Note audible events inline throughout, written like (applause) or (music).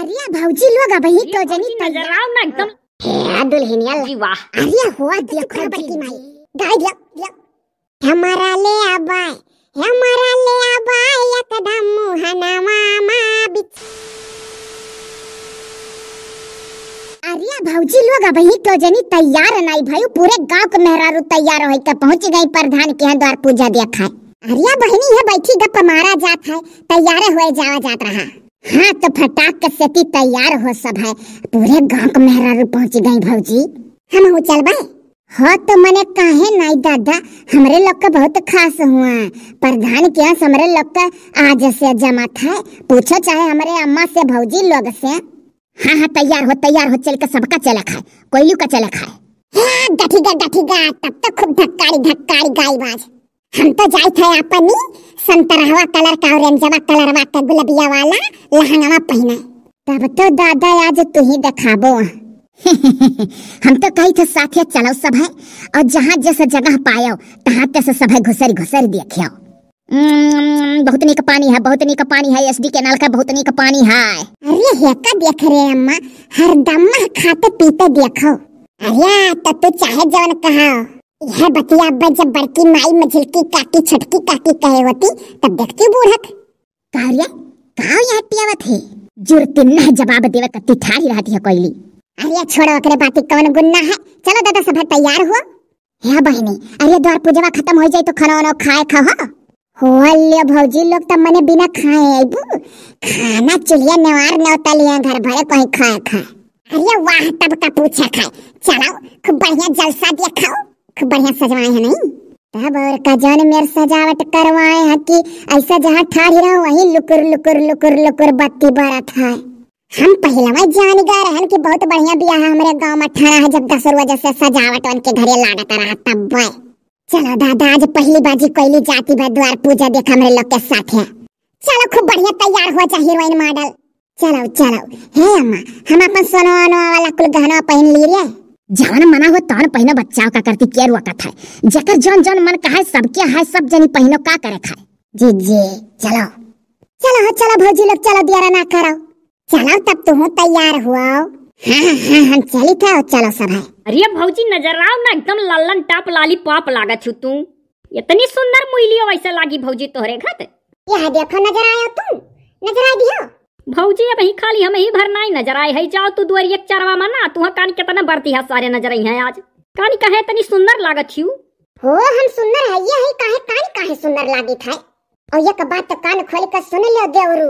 आर्या भौजी लोग अब ही तो जनी नजर आओ ना एकदम हे दुल्हनिया जी वाह आर्या हुआ देखो बड़ी माई गाय लग लग हमारा ले अब हमारा ले अब आए एकदम हनावा मा बिच आर्या भौजी लोग अब ही तो जनी तैयार नहीं भाई पूरे गांव के मेहरारू तैयार होई के पहुंच गई प्रधान के द्वार पूजा देखा आर्या बहनी है बैठी गप मारा जात है तैयार होए जावा जात रहा हाँ तो फटाक के सेती तैयार हो सब है पूरे गांव को मेहरारू पहुंच गए भौजी हम हो चल भाई हो तो मने कहे नाई दादा हमरे लोग का बहुत खास हुआ प्रधान के यहाँ हमारे लोग का आज से जमा था पूछो चाहे हमारे अम्मा से भौजी लोग से हाँ हाँ तैयार हो तैयार हो चल के सबका चला खाए कोयलू का चला खाए हाँ गठीगा गठीगा तब तो खूब धक्का धक्का गाई बाज हम तो जाइत थे अपनी संतरावा कलर का और कलर वा का गुलबिया वाला लहंगावा पहना तब तो दादा आज तू ही दिखाबो (laughs) हम तो कही थे साथिया चलो सब है और जहाँ जैसे जगह पायो तहाँ तैसे सब है घुसरी घुसरी देखियो हम्म, बहुत नीक पानी है बहुत नीक पानी है एसडी के नल का बहुत नीक पानी है अरे हे का देख रहे अम्मा हरदम खाते पीते देखो अरे तो तू चाहे जवन कहा यह बतिया अब्बा जब बड़की माई मझिल की काकी छटकी काकी कहे होती तब देखती बूढ़क कारिया काव यहाँ पियावत है जुरती न जवाब देवे कति ठार ही रहती है कोयली अरे छोड़ो अकरे बाती कौन गुन्ना है चलो दादा सब तैयार हुआ हे बहनी अरे द्वार पूजवा खत्म हो जाए तो खाना वाना खाए हो होल्यो भौजी लोग तब तो मने बिना खाए आईबू खाना चुलिया नेवार नौता लिया घर भरे कहीं खाए खा अरे वाह तब का पूछा खाए चलो खूब बढ़िया जलसा दिया खाओ तो बढ़िया सजवाए हैं नहीं तब और कजन मेर सजावट करवाए हैं कि ऐसा जहाँ ठाढ़ रहो वहीं लुकुर लुकुर लुकुर लुकुर बत्ती बरत है हम पहलवा जान गए रहन कि बहुत बढ़िया बियाह हमारे गांव में ठहरा है जब दस रोज से सजावट उनके घरे लागत रहा तब बय चलो दादा आज पहली बाजी कोयली जाती बा द्वार पूजा देख हमारे लोग के साथ है चलो खूब बढ़िया तैयार हो जा हीरोइन मॉडल चलो चलो हे अम्मा हम अपन सोनो वाला कुल गहना पहन ली रे जान मना हो तहन पहनो बच्चा का करती केर वक्त कथा है जकर जन जन मन कहा सबके है सब जनी पहनो का करे खाए जी जी चलो चलो चलो भौजी लोग चलो दियारा ना करो चलो तब तुम तो तैयार हुआ हाँ हाँ, हाँ हम चली था चलो सब है अरे भौजी नजर आओ ना एकदम लल्लन टाप लाली पाप लागा छु तू इतनी सुंदर मुइली हो वैसा लागी भौजी तोहरे घर यह देखो नजर आयो तू नजर आ दियो भौजी अब ही खाली हम ही भरना ही नजर आए है जाओ तू दुआरी एक चारवा मना तू कान कितना बढ़ती है सारे नजर आई है आज कान कहे तनी सुंदर लागत छी हो हम सुंदर है ये है कहे कान कहे सुंदर लागी है और एक बात तो कान खोल कर सुन लियो देवरू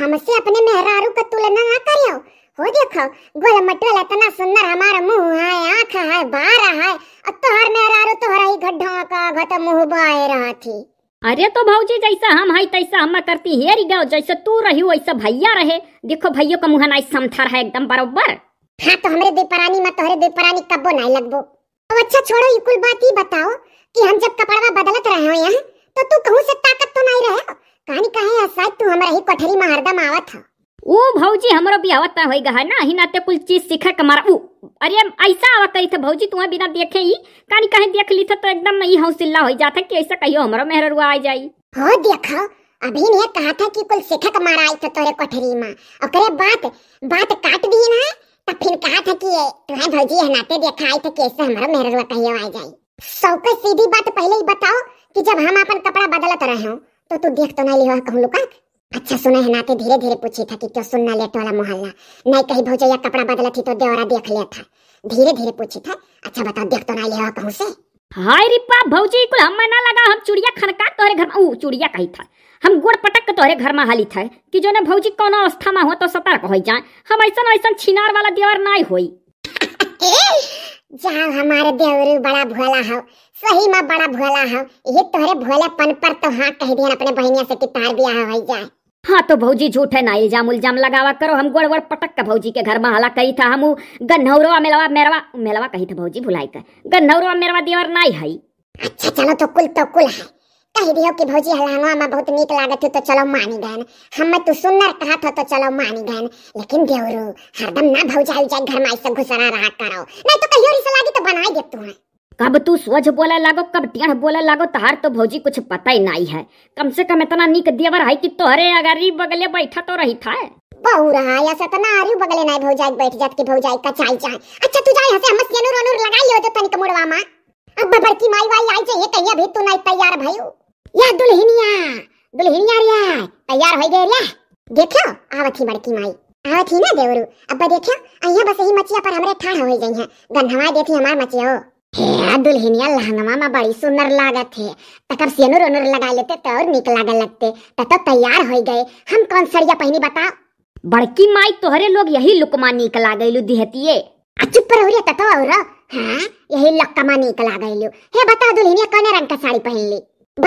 हमसे अपने मेहरारू का तुलना ना करियो हो देखो गोल मटोल इतना सुंदर हमारा मुंह है आंख है बारा है और तोहर मेहरारू तोहरा ही गड्ढा का घट मुंह बाए रहा थी अरे तो भाजी जैसा हम है तैसा हम करती हे रि गाँव जैसे तू रही वैसा भैया रहे देखो भैया का मुँह नाई समथर है एकदम बराबर हाँ तो हमरे बेपरानी मत तोहरे बेपरानी कबो ना लगबो अब तो अच्छा छोड़ो ये कुल बात ही बताओ कि हम जब कपड़वा बदलत रहे हो यहाँ तो तू कहूँ से ताकत तो नहीं रहे कहानी कहे शायद तू हमारे ही कोठरी में हरदम आवत था ओ भौजी हमरो बियावत होई गहा ना हि नाते कुल चीज सीखे मारा ओ अरे ऐसा आवा करी थे भौजी तुआ बिना देखे ही कानी कहीं देख ली था तो एकदम ई हौसला हो जाता कि ऐसा कहियो हमरो मेहररुआ आ जाई हो हाँ, देखा अभी ने कहा था कि कुल सिखक मारा आई था तोरे कोठरी में ओकरे बात बात काट दी ना तब फिर कहा था कि तुम्हारे भौजी है नाते देखा आई था कैसे हमरो मेहररुआ कहियो आ जाई के सीधी बात पहले ही बताओ कि जब हम अपन कपड़ा बदलत रहे हो तो तू देख तो नहीं लियो कहूं लुका अच्छा सुने है नाते धीरे धीरे पूछी था कि क्यों सुनना लेट वाला मोहल्ला नहीं कहीं भौजैया कपड़ा बदला थी तो देवरा देख लिया था धीरे धीरे पूछी था अच्छा बताओ देख तो ना लिया कहूँ से हाय रिपा भौजी कुल हम ना लगा हम चुड़िया खनका तोरे घर में चुड़िया कही था हम गोड़ पटक के तोरे घर में हाली था कि जो ना भौजी कोनो अवस्था में हो तो सतर्क हो जाए हम ऐसा ऐसा छिनार वाला देवर नहीं होई (laughs) जाओ हमारे देवरू बड़ा भोला हो सही में बड़ा भोला हो ये तोरे भोलेपन पर तो हाँ कह दिया अपने बहनिया से कि तार दिया हो जाए हाँ तो भौजी झूठ है ना इल्जाम उल्जाम लगावा करो हम गोड़ वड़ पटक का भौजी के घर में हला कही था हम गन्हौरवा मेलवा मेरवा मेलवा कही था भौजी भुलाई कर गन्हौरवा मेरवा देवर नहीं है अच्छा चलो तो कुल तो कुल है कह दियो कि भौजी हलानवा में बहुत नीक लागत थे तो चलो मानी गहन हम तू सुनर कहा था तो चलो मानी गहन लेकिन देवरू हरदम ना भौजाई जाए घर में ऐसा घुसरा रहा करो नहीं तो कहियो लागी तो बनाई दे तू है कब तू सोझ बोले लागो कब टेढ़ बोले लागो तहार तो भौजी कुछ पता ही नहीं है कम से कम इतना निक देवर है कि तोहरे अगरी बगले बैठा तो रही था बहु रहा या सतना आरु बगले नहीं भौजाई बैठ जात के भौजाई का चाय चाय अच्छा तू जाए हसे हमस नूर नूर लगाई हो तो तनिक मुड़वा मां अब बबर की माई वाई आई चाहिए तैया भी तू नहीं तैयार भयो या दुल्हनिया दुल्हनिया रे तैयार हो गए रे देखो आवत ही बड़की माई आवत ही ना देवरू अब देखो अइया बस ही मचिया पर हमरे ठाड़ हो गई है गंधवा देती हमार मचिया हेरा दुल्हनिया में बड़ी सुंदर लागत है तकर सेनुर उनुर लगा लेते तो और निक लागे लगते तब तो तैयार हो गए हम कौन सरिया पहनी बता बड़की माई तोहरे लोग यही लुकमा निक लागे लु दिहतिए आ चुप पर होरिया ततो और हां यही लक्कमा निक लागे लु हे बता दुल्हनिया कौन रंग का साड़ी पहन ली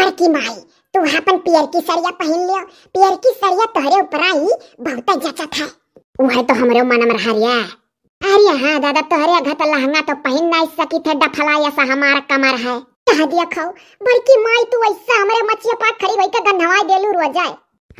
बड़की माई तू अपन पियर की सरिया पहन लियो पियर की सरिया तोहरे ऊपर आई बहुत जचत है वह तो हमरे मन में हरिया अरे हाँ दादा तो घर पर लहंगा तो पहन नहीं सकी थे डफला ऐसा हमारा कमर है कह दिया खाओ बड़की माई तू ऐसा हमारे मछिया पास खड़ी वही का गंधवाई देलू रो जाए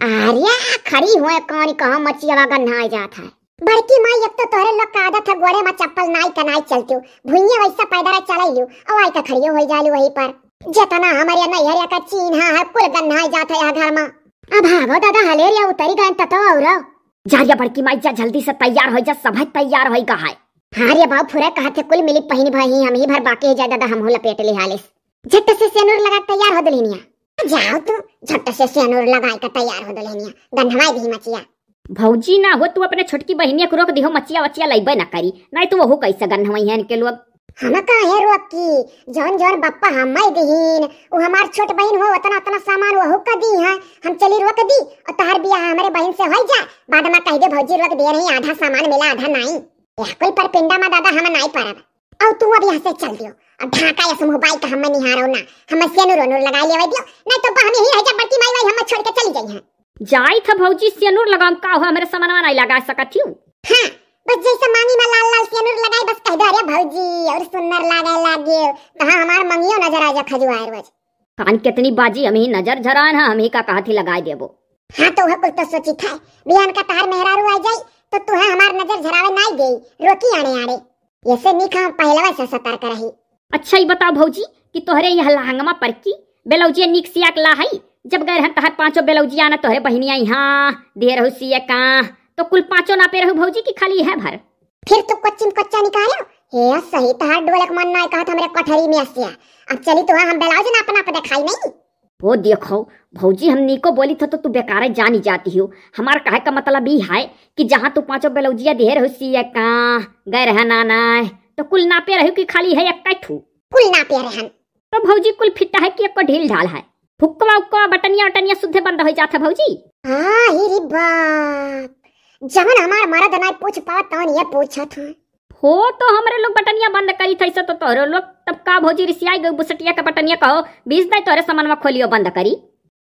अरे खड़ी हुए कौन कहाँ मछिया गंधाई जाता है बड़की माई अब तो तोरे लोग का आदत है गोरे में चप्पल नाई का नाई चलते भुइया वैसा पैदारा चलाई लू और आई का खड़ी हो जालू वही पर जतना हमारे नैहरिया का चीन है कुल गन्ना जाता है घर में अब हाँ दादा हलेरिया उतरी गए तो और जारिया बड़की माई जा जल्दी से तैयार हो जा सब तैयार हो कहा हाँ रे बाबू फुरा कहा थे कुल मिली पहन भाई हम ही भर बाकी है जा दादा हम हो लपेट ले हालिस झट से सेनूर लगा तैयार हो दलिनिया जाओ तू झट से सेनूर लगा के तैयार हो दलिनिया गंधवाई दी मचिया भौजी ना हो तू अपने छोटकी बहनिया को रोक दिहो मचिया वचिया लइबे ना करी नहीं तो वहू कैसे गंधवाई है इनके लोग हम काहे रोकी जौन जौन बप्पा हम दीन वो हमार छोट बहन हो उतना उतना सामान वहु का दी है हाँ? हम चली रोक दी और तहार बियाह हमारे बहन से हो जा बाद में कह दे भौजी रोक दे रही आधा सामान मिला आधा नहीं यह कोई पर पिंडा में दादा हम नहीं पारब अब तू अब यहाँ से चल दियो अब ढाका या मोबाइल का तो हम निहारो ना हम सेनुर अनुर लगा लेवे दियो नहीं तो हम ही रह जा बड़की माई वाई हम छोड़ के चली जाई है हाँ? जाई था भौजी सेनुर लगाम का हो हमारे सामान नहीं लगा सकत हूं हां बस जैसे मानी में लाल लाल सिंदूर लगाई बस कह दो अरे भौजी और सुंदर लागे लागे कहां हमार मंगियो नजर आ जा खजुआए रोज कान कितनी बाजी हम ही नजर झरान हम ही का कहां थी लगाई देबो हां तो कुल तो सोची था बियान का तार मेहरारू आ जाई तो तू है हमार नजर झरावे नाई गई रोकी आने आरे ऐसे निक हम पहलवा से सतर्क रही अच्छा ही बताओ भौजी कि तोहरे यह लहंगमा की बेलौजी निक सियाक लाहाई जब गए हम तहार पांचों बेलौजी आना तोहरे बहनिया यहाँ दे रहू सिया कहाँ तो कुल पांचों नापे रहो भौजी की खाली है भर फिर तो कच्ची कच्चा निकालो हे सही तहार डोलक मन नाय कहत हमरे कठरी में हसिया अब चली तो हम बेलाउज ना अपना पता खाई नहीं वो देखो भौजी हमनी को बोली था तो तू बेकार है जानी जाती हो हमार कहे का मतलब ई है कि जहां तू पांचों बेलौजिया देर रहो सी का गए है ना ना तो कुल नापे रहो कि खाली है एक ठू कुल नापे रहन तो भौजी कुल फिट्टा है कि एक ढील ढाल है फुक्कवा उक्कवा बटनिया उटनिया सुधे बंद हो जाता भौजी हां हाँ बात जवन हमार मरद ना पूछ पा तवन ये पूछत था हो तो हमरे लोग बटनिया बंद करी थई तो तोरे लोग तब का भौजी रिसियाई गई बुसटिया का बटनिया कहो बीस दई तोरे सामान में खोलियो बंद करी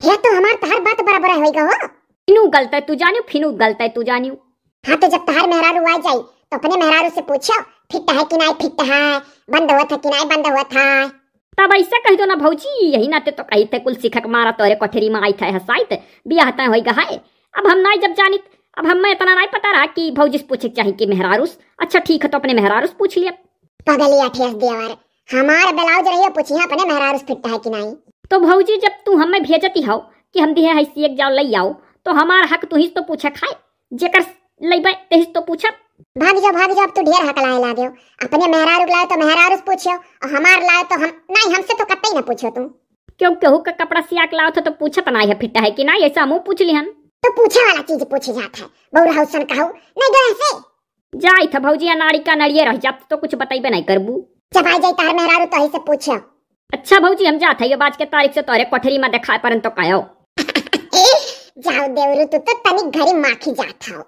ये तो हमार तहर बात बराबर है होई गओ फिनू गलत है तू जानियो फिनु गलत है तू जानियो हां तो जब तहर मेहरारू आ जाई तो अपने मेहरारू से पूछो फिट है कि नहीं फिट है बंद हुआ था कि नहीं बंद हुआ था तब ऐसा कह दो ना भौजी यही नाते तो कही कुल सिखक मारा तोरे कोठरी में आई था हसाइत बियाह तय होई गए अब हम नहीं जब जानित अब हमें इतना नहीं पता रहा कि भौजी से पूछे चाहे कि मेहरारूस अच्छा ठीक है तो अपने मेहरारूस पूछ लिया पगलिया ठेस देवर हमार ब्लाउज रहियो पूछी हाँ, अपने मेहरारूस फिट है कि नहीं तो भौजी जब तू हमें भेजती हो कि हम दिए है एक जाओ ले आओ तो हमारा हक तू ही तो पूछे खाए जेकर लईबे तेहिस तो पूछे भाग जाओ भाग जाओ अब तू ढेर हक लाए ला दियो अपने मेहरारू लाए तो मेहरारूस पूछियो और हमार लाए तो हम नहीं हमसे तो कतई ना पूछो तुम क्यों केहू का कपड़ा सिया के लाओ तो पूछत ना है फिट है कि ना ऐसा मुंह पूछ लिहन तो पूछे वाला चीज पूछे जात है बहु हौसन सन कहू नहीं गए से जाई था भौजी अनाड़ी का नड़िए रह जात तो कुछ बताइबे नहीं करबू जब आ जाई तहर मेहरारू तो से पूछे अच्छा भौजी हम जात है ये बात के तारीख से तोरे कोठरी में देखाए परन तो कायो (laughs) जाओ देवरू तू तो तनिक घरी माखी जात हो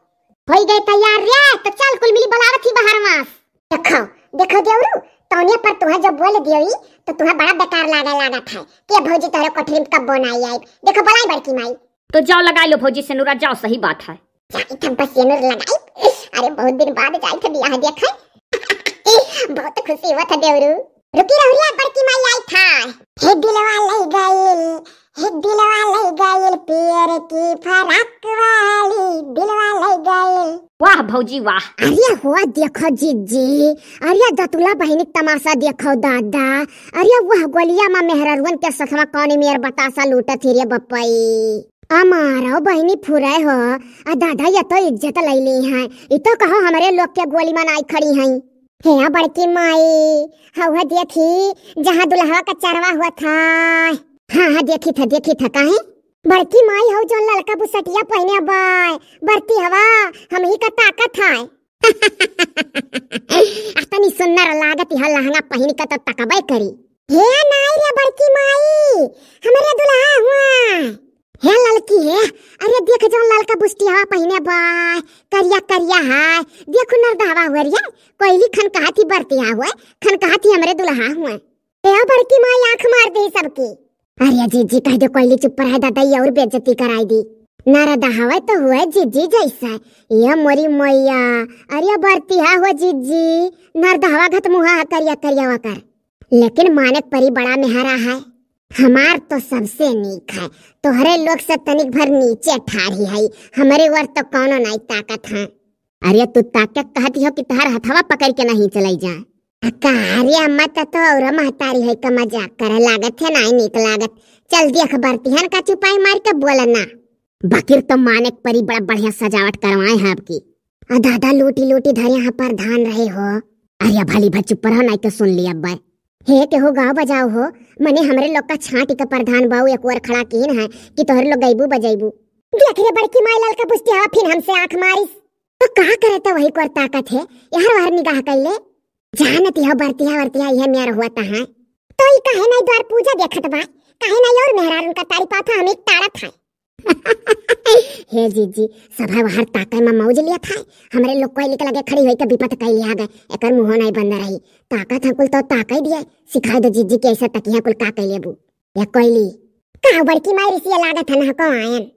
हो गए तैयार रे तो चल कुल मिली बुलावत थी बाहर मास देखो देखो देवरू तौनिया पर तुहा जब बोल दियोई तो तुहा बड़ा बेकार लागे लागत है के भौजी तोरे कोठरी में कब बनाई आई देखो बलाई बड़की माई तो जाओ लगा लो भौजी सेनुरा जाओ सही बात है अरे बहुत दिन बाद जाई थे (laughs) बहुत खुशी हुआ था देवरू रुकी माई आई था हे दिलवा ले हे दिलवा ले पियर की फराक वाली दिलवा ले वाह भौजी वाह अरे हुआ देखो जीजी अरे दतुला बहनी तमाशा देखो दादा अरे वह गोलिया मा मेहरारुन के सखवा कौन मेर बतासा लूटत रे बपई અમારા बहनी ફુરાય हो आ दादा ये तो इज्जत ले ली है ઈ तो कहो हमारे लोग के गोली मन आई खड़ी हैं हे आ बड़की माई हवा हाँ, दिया थी जहाँ दुल्हा का चरवा हुआ था हाँ हाँ देखी था देखी था काहे बड़की माई हो जो लड़का बुसटिया पहने बाय बरती हवा हम ही का ताकत है अतनी (laughs) सुंदर लागत यह लहंगा पहन के तो तकबे करी हे नाई रे बड़की माई हमारे दुल्हा हुआ हे लड़की है अरे देख जो लड़का बुस्ती हवा पहने बाय करिया करिया है देखो नर्दहवा हुए रे कोयली खन कहाती बरती हा हुए खन कहाती हमरे दुल्हा हुए ए बड़की माँ आंख मार दे सबकी अरे जी जी कह दे कोयली चुप रह दादा ये और बेइज्जती कराई दी नारदा हवा तो हुए जी जी जैसा ये मोरी मैया अरे बरती हा हुए जी जी नर्दहवा घत मुहा करिया करिया वकर लेकिन मानक परी बड़ा मेहरा है हमार तो सबसे नीक है तोहरे लोग से तनिक भर नीचे ठारी है हमारे वर तो कौनो नहीं ताकत है अरे तू ताकत कहती हो कि तहार हथवा पकड़ के नहीं चलाई जा अरे अम्मा तो तो और महतारी है का तो मजाक कर लागत है नहीं नीक लागत चल देख बरती हन का छुपाई मार के बोला ना बकीर तो माने परी बड़ा बढ़िया सजावट करवाए हैं आपकी अदादा लूटी लूटी धरे यहाँ पर धान रहे हो अरे भली भर पर हो नहीं तो सुन लिया अब्बा हे के हो गाँव बजाओ हो मने हमरे लोग का छाटी का प्रधान बाऊ एक और खड़ा कीन है कि तोहरे लोग गईबू बजाईबू देख रे बड़की माई लाल का पुष्टि हवा फिर हमसे आंख मारिस तो कहा करे तो वही कोर ताकत है यार बाहर निगाह कर ले जानती हो बरतिया वरतिया यह मेरा हुआ ता है तो ई कहे नहीं द्वार पूजा देखत बा कहे नहीं और मेहरारू का तारी पाथा हम एक तारा था हे जी जी सब हर ताकत में मौज लिया था हमरे लोग कोई निकल के खड़ी हुई के तो विपत कई लिया गए एकर मुंह नहीं बंद रही ताकत था कुल तो ताकत दिया सिखा दो जीजी के ऐसा तकिया कुल का कह लेबू या कोयली का बड़की मारी सी लागत है ना को आयन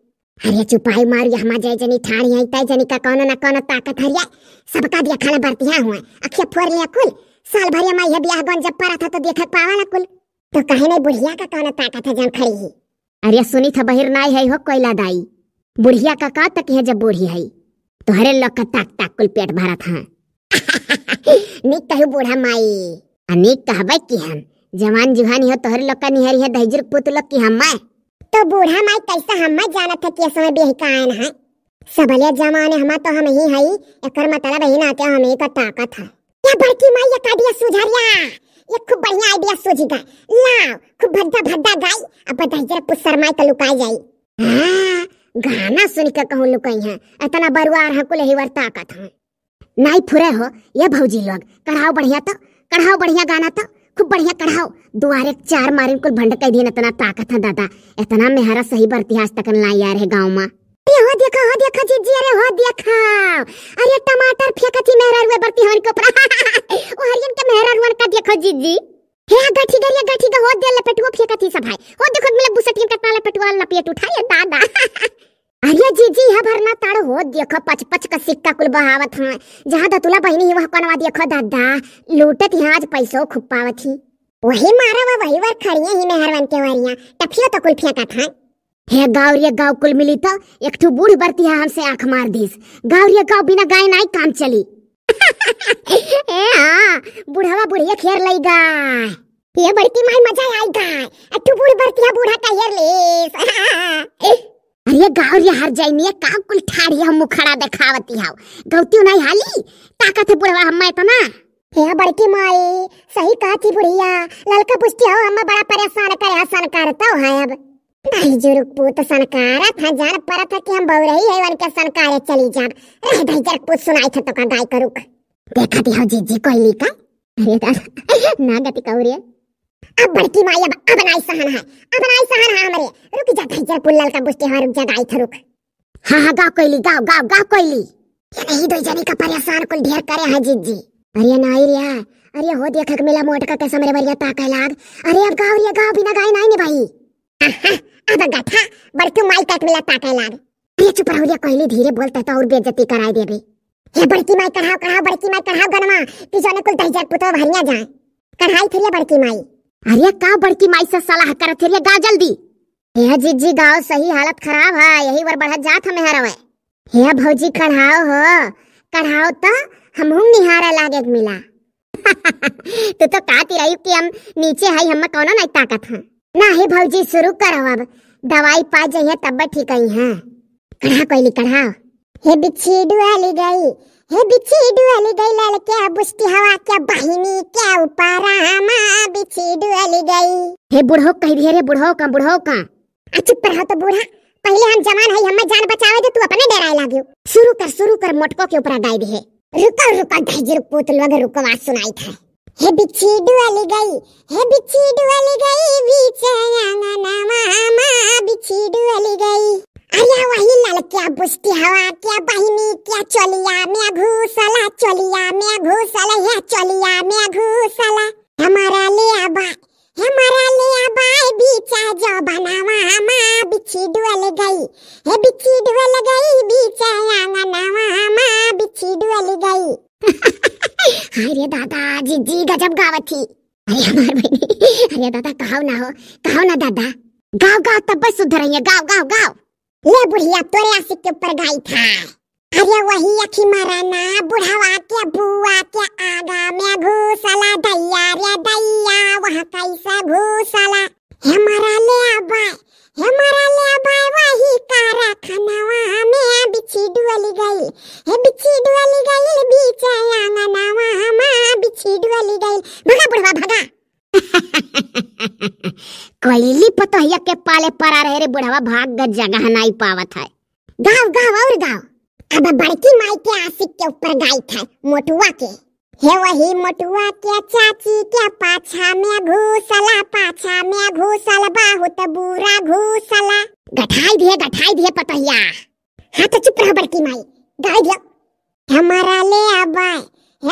अरे चुपाई मार यह हमार जय जनी ठाड़ी है तय जनी का कोनो ना कोनो ताकत हरिया सबका दिया खाला बरतिया हुआ अखिया फोर लिया कुल साल भर माई है ब्याह गन जब पड़ा था तो पावा ना कुल तो कहे नहीं बुढ़िया का कोनो ताकत है जान खड़ी ही अरे सुनी था बहिर नाई है हो कोयला दाई बुढ़िया का का तक है जब बूढ़ी है तुहरे तो लोग का ताक ताक कुल पेट भरा था (laughs) नीक कहो बूढ़ा माई अनिक कहबे कि हम जवान जवानी हो तोहरे लोग का निहरी है दहजुर पुत लोग की हम मैं तो बूढ़ा माई कैसे हम मैं जानत है कि समय बेहकायन है सबलियत जमाने हम तो हम ही है एकर मतलब ही ना हम ही का ताकत है क्या बड़की माई ये काडिया सुझरिया ये खूब बढ़िया आइडिया सोझी गा ला खूब भद्दा भद्दा गाई अब बताई जरा कुछ शरमाई तो लुकाई जाई हाँ गाना सुन के कहूँ लुकाई है इतना बरुआ है कुल ही हेवर का था नाई फुरे हो ये भौजी लोग कढ़ाओ बढ़िया तो कढ़ाओ बढ़िया गाना तो खूब बढ़िया कढ़ाओ दुआरे चार मारिन कुल भंड कई दिन इतना ताकत था दादा इतना मेहरा सही बरतिहास तक लाई आ रहे गाँव में बट्टी हो देखो हो देखो जी अरे हो देखो अरे टमाटर फेंका थी मेरा रुए बर्ती हन के ऊपर (laughs) ओ हरियन के मेरा रुअन का देखो जी जी हे गठी गरिया गठी का हो दे फेंका थी सब भाई हो देखो मिले बुसटियन कतना लपेटुआ लपेट उठाए दादा (laughs) अरे जी जी हा भरना ताड़ हो देखो पच पच का सिक्का कुल बहावत हां जहां दतुला बहनी वह कनवा देखो दादा लूटत यहां आज पैसो खुपावत ही वही मारा वही वर खड़िए ही मेहरवन के वरिया टफियो तो कुल फेंका था हे गावरिया गाँव कुल मिली तो एक ठू बूढ़ बरती है हमसे आंख मार दीस गावरिया गाँव बिना गाय नहीं काम चली (laughs) ए हां बूढ़वा बूढ़िया खेर लई गाय ये बड़की माई मजा आई गाय अट्ठू बूढ़ बरती है बूढ़ा का हेर लीस (laughs) अरे गावरिया हर जाई नहीं का कुल ठाड़ी हम मुखड़ा दिखावती हाव गौती नहीं हाली ताका थे बूढ़वा हम मैं तो ना हे बड़की माई सही कहती बुढ़िया ललका पूछती हो हम बड़ा परेशान करे हसन करता हूँ अब भाईजर पुत सनकारा था जान पड़ा था कि हम बहु रही है के सनकारे चली जाब रह भाईजर पुत सुनाई था तो का गाय करुक देखा दी दिया जीजी कोहली का अरे ना गति कौरी अब बड़की माई अब अब नाई सहन है अब नाई सहन है हमरे रुक जा भाईजर पुल्लल का बुस्ते हर रुक जा गाय थरुक रुक हाँ, हां हां गाओ गा गा गा गाओ कोहली यही दो जनी का परेशान कुल ढेर करे है जीजी अरे नाई रिया अरे हो देखक मेला मोटका कैसा मेरे बरिया ताकै लाग अरे अब गाओ रे गाओ बिना गाय नहीं ने भाई आहा, गथा बड़की माई कट मिला ताके लाग ये चुप रहो कहली धीरे बोलता तो और बेइज्जती कराई देबे हे बड़की माई कढ़ाओ कढ़ाओ बड़की माई कढ़ाओ गनमा कि जाने कुल दहजर पुतो भरिया जाए कढ़ाई थरिया बड़की माई अरे का बड़की माई से सलाह कर थरिया गा जल्दी हे जिज्जी गाओ सही हालत खराब है यही वर बढ़त जात हमें हरवे हे भौजी कढ़ाओ हो कढ़ाओ तो हम हम निहारा लागे मिला (laughs) तू तो, तो काती रही कि हम नीचे हई हम कोनो नहीं ताकत है ना ही भौजी शुरू करो अब दवाई पा जाइए तब ठीक आई हां कढ़ा कोयली कढ़ा हे बिच्छी डुअली गई हे बिच्छी डुअली गई लड़के अब उसकी हवा क्या बहिनी क्या उपारा हमा बिच्छी डुअली गई हे बुढ़ो कह दिए रे बुढ़ो का बुढ़ो का अच्छा रहो तो बूढ़ा पहले हम जवान है हमें जान बचावे तो तू अपने डराए लागियो शुरू कर शुरू कर मोटको के ऊपर गाय भी है रुका रुको धैज रुक वगैरह लोग रुकवा सुनाई था हे बिच्छी डुअली गई हे बिच्छी डुअली गई बीचे बीचयाना ना मामा बिच्छी डुअली गई अरे वही ललकिया बुझती हवा क्या बहिनी क्या चोलिया मैं घूसला चोलिया मैं घूसला या चोलिया मैं घूसला हमारा लिया बा हमारा लिया बाई बीचा जो बना मामा बिच्छी डुअल गई हे बिच्छी डुअल गई बीचे बीचा ना मामा बिच्छी डुअल गई (laughs) अरे दादा जिज्जी गजब गावत थी अरे हमार भाई अरे दादा कहो ना हो कहो ना दादा गाओ गाओ तब बस सुधर रही है गाओ गाओ गाओ ले बुढ़िया तोरे आसे के ऊपर गाई था अरे वही अखी मराना बुढ़ावा के बुआ के आगा में घुसला दैया रे दैया वहां कैसा घुसला हमारा ले आबा हमारा पतोहिया (laughs) तो के पाले पड़ा रहे रे भाग गज जगह नहीं पावत है गाँव गाँव और गाँव अब बड़की माई के आशिक के ऊपर गाई था मोटुआ के हे वही मटुआ के चाची के पाछा में घुसला पाछा में घुसल बहुत बुरा घुसला गठाई दिए गठाई दिए पतहिया हाँ तो चुप रह बड़की माई गाय दियो हमारा ले आबाय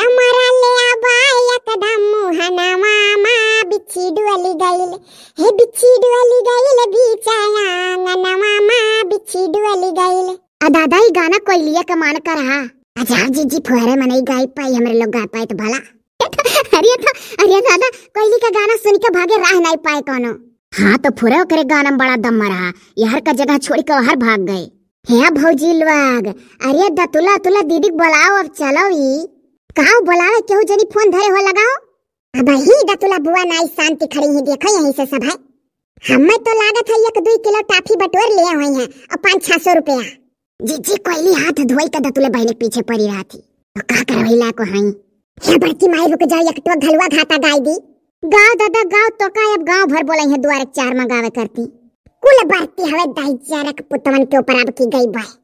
हमारा ले आबाय एकदम मुहनामा मा बिच्छी डुअली गईल हे बिच्छी डुअली गईल बीचाया ननमा मा बिच्छी डुअली गईल अदादा ही गाना कोई लिए कमान कर रहा अच्छा जी जी फुहरे में नहीं गा पाई हमारे लोग गा पाए तो भला अरे तो अरे दादा कोयली का गाना सुन के भागे रह नहीं पाए कोनो हाँ तो फुरे करे गाना बड़ा दम मरा यार का जगह छोड़ के हर भाग गए हे भौजी लोग अरे दा तुला तुला दीदी बुलाओ अब चलो ई कहाँ बुलावे केहू जनी फोन धरे हो लगाओ अब ही दा तुला बुआ नाई शांति खड़ी ही देखो यहीं से सब है हमें तो लागत है एक दो किलो टाफी बटोर लिए हुए हैं और पाँच छह सौ रुपया जी जी कोयली हाथ धोई कदा दतुले बहने पीछे पड़ी रहा थी तो का करवैला को हई हे बड़की माई रुक जाओ एक तो घलवा घाटा गाई दी गाँव दादा गाँव तो का अब गाँव भर बोले हैं द्वारक चार मंगावे करती कुल बरती हवे दाई चारक पुतवन के ऊपर अब की गई बाई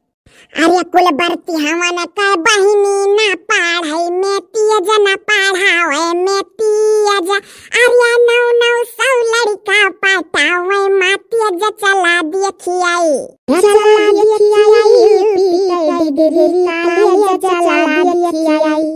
अरे कुल बरती हवन कर बहिनी ना पढ़ई में तीज न पढ़ावे में तीज अरे नौ नौ सौ लड़का पटावे माँ तीज चला दिए खियाई चला दिए खियाई पीटल डिगरी काले चला दिए खियाई